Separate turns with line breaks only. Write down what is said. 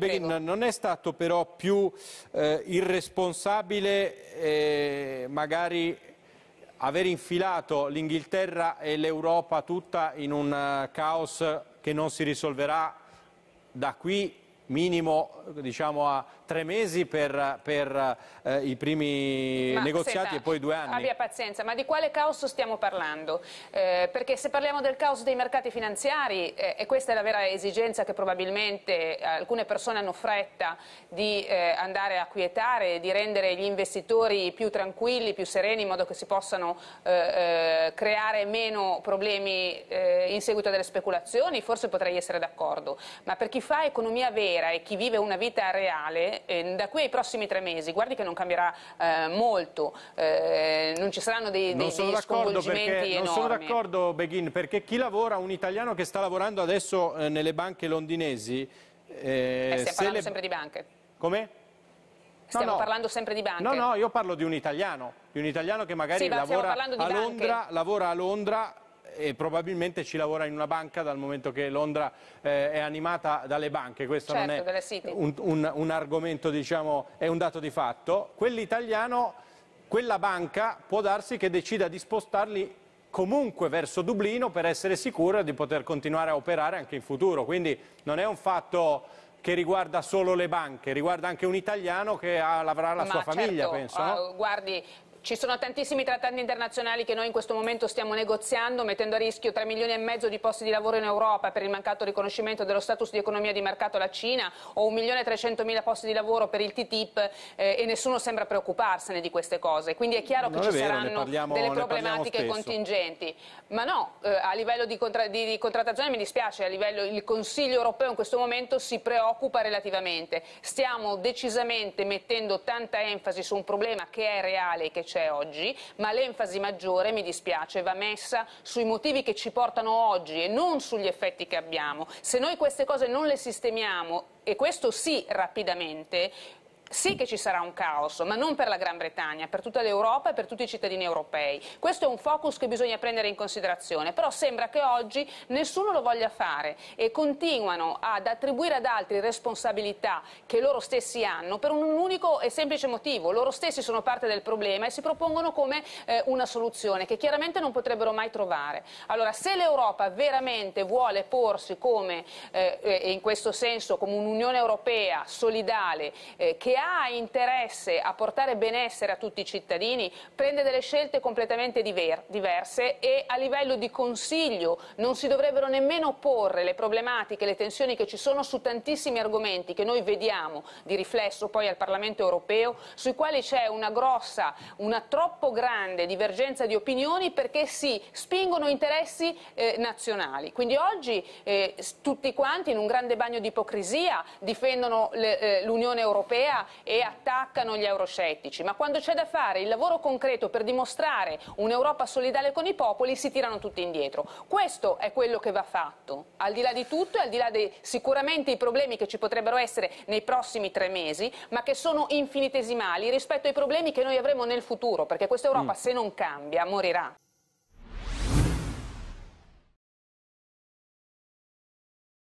Beghin non è stato però più eh, irresponsabile eh, magari aver infilato l'Inghilterra e l'Europa tutta in un uh, caos che non si risolverà da qui minimo diciamo, a tre mesi per, per eh, i primi ma, negoziati senta, e poi due anni. Abbia
pazienza, ma di quale caos stiamo parlando? Eh, perché se parliamo del caos dei mercati finanziari, eh, e questa è la vera esigenza che probabilmente alcune persone hanno fretta di eh, andare a quietare, di rendere gli investitori più tranquilli, più sereni, in modo che si possano eh, eh, creare meno problemi in seguito a delle speculazioni, forse potrei essere d'accordo, ma per chi fa economia vera, vera e chi vive una vita reale, eh, da qui ai prossimi tre mesi, guardi che non cambierà eh, molto, eh, non ci saranno dei, dei, non sono sconvolgimenti enormi. Non sono
d'accordo, Beghin, perché chi lavora, un italiano che sta lavorando adesso eh, nelle banche londinesi... Eh, eh, stiamo se parlando le... sempre di banche. Come? Stiamo no, no.
parlando sempre di banche. No, no, io
parlo di un italiano, di un italiano che magari sì, lavora, a Londra, lavora a Londra e probabilmente ci lavora in una banca dal momento che Londra eh, è animata dalle banche, questo certo, non è un, un, un, argomento, diciamo, è un dato di fatto. Quell'italiano, quella banca può darsi che decida di spostarli comunque verso Dublino per essere sicura di poter continuare a operare anche in futuro, quindi non è un fatto che riguarda solo le banche, riguarda anche un italiano che avrà la Ma sua certo, famiglia, penso. Uh, no? Ah,
guardi, ci sono tantissimi trattati internazionali che noi in questo momento stiamo negoziando, mettendo a rischio 3 milioni e mezzo di posti di lavoro in Europa per il mancato riconoscimento dello status di economia di mercato alla Cina o 1 milione e 300 mila posti di lavoro per il TTIP eh, e nessuno sembra preoccuparsene di queste cose. Quindi è chiaro non che è ci vero, saranno parliamo, delle problematiche contingenti. Ma no, eh, a livello di, contra di, di contrattazione mi dispiace, livello, il Consiglio europeo in questo momento si preoccupa relativamente. Stiamo decisamente mettendo tanta enfasi su un problema che è reale che c'è oggi, ma l'enfasi maggiore, mi dispiace, va messa sui motivi che ci portano oggi e non sugli effetti che abbiamo. Se noi queste cose non le sistemiamo, e questo sì rapidamente, sì che ci sarà un caos, ma non per la Gran Bretagna, per tutta l'Europa e per tutti i cittadini europei. Questo è un focus che bisogna prendere in considerazione, però sembra che oggi nessuno lo voglia fare e continuano ad attribuire ad altri responsabilità che loro stessi hanno per un unico e semplice motivo. Loro stessi sono parte del problema e si propongono come eh, una soluzione che chiaramente non potrebbero mai trovare. Allora, se l'Europa veramente vuole porsi come, eh, eh in questo senso, come un'Unione Europea solidale eh, che ha interesse a portare benessere a tutti i cittadini prende delle scelte completamente diver diverse e a livello di consiglio non si dovrebbero nemmeno porre le problematiche, le tensioni che ci sono su tantissimi argomenti che noi vediamo di riflesso poi al Parlamento europeo, sui quali c'è una grossa, una troppo grande divergenza di opinioni perché si spingono interessi eh, nazionali. Quindi oggi eh, tutti quanti in un grande bagno di ipocrisia difendono eh, l'Unione eh, Europea e attaccano gli euroscettici, ma quando c'è da fare il lavoro concreto per dimostrare un'Europa solidale con i popoli si tirano tutti indietro. Questo è quello che va fatto, al di là di tutto e al di là dei sicuramente i problemi che ci potrebbero essere nei prossimi tre mesi, ma che sono infinitesimali rispetto ai problemi che noi avremo nel futuro, perché questa Europa mm. se non cambia morirà.